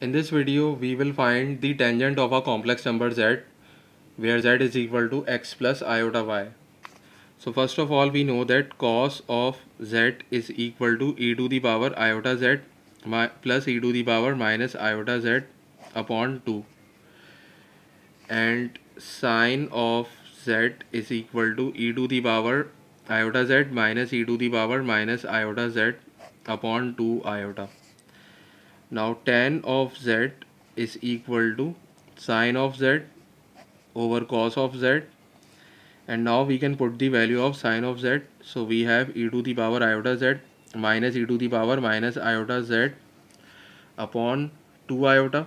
In this video, we will find the tangent of a complex number z where z is equal to x plus iota y. So first of all, we know that cos of z is equal to e to the power iota z plus e to the power minus iota z upon 2 and sine of z is equal to e to the power iota z minus e to the power minus iota z upon 2 iota. Now tan of z is equal to sine of z over cos of z and now we can put the value of sine of z so we have e to the power iota z minus e to the power minus iota z upon 2 iota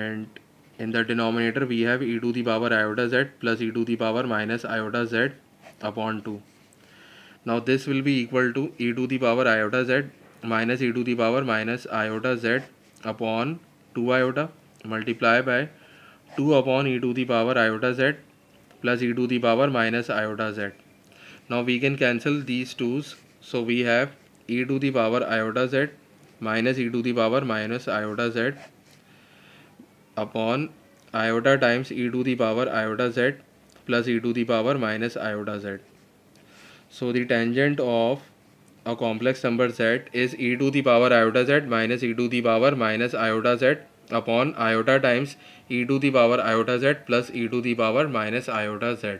and in the denominator we have e to the power iota z plus e to the power minus iota z upon 2 now this will be equal to e to the power iota z minus e to the power minus iota z upon two iota multiply by two upon e to the power iota z plus e to the power minus iota z now we can cancel these twos so we have e to the power iota z minus e to the power minus iota z upon iota times e to the power iota z plus e to the power minus iota z so the tangent of a complex number z is e to the power iota z minus e to the power minus iota z upon iota times e to the power iota z plus e to the power minus iota z.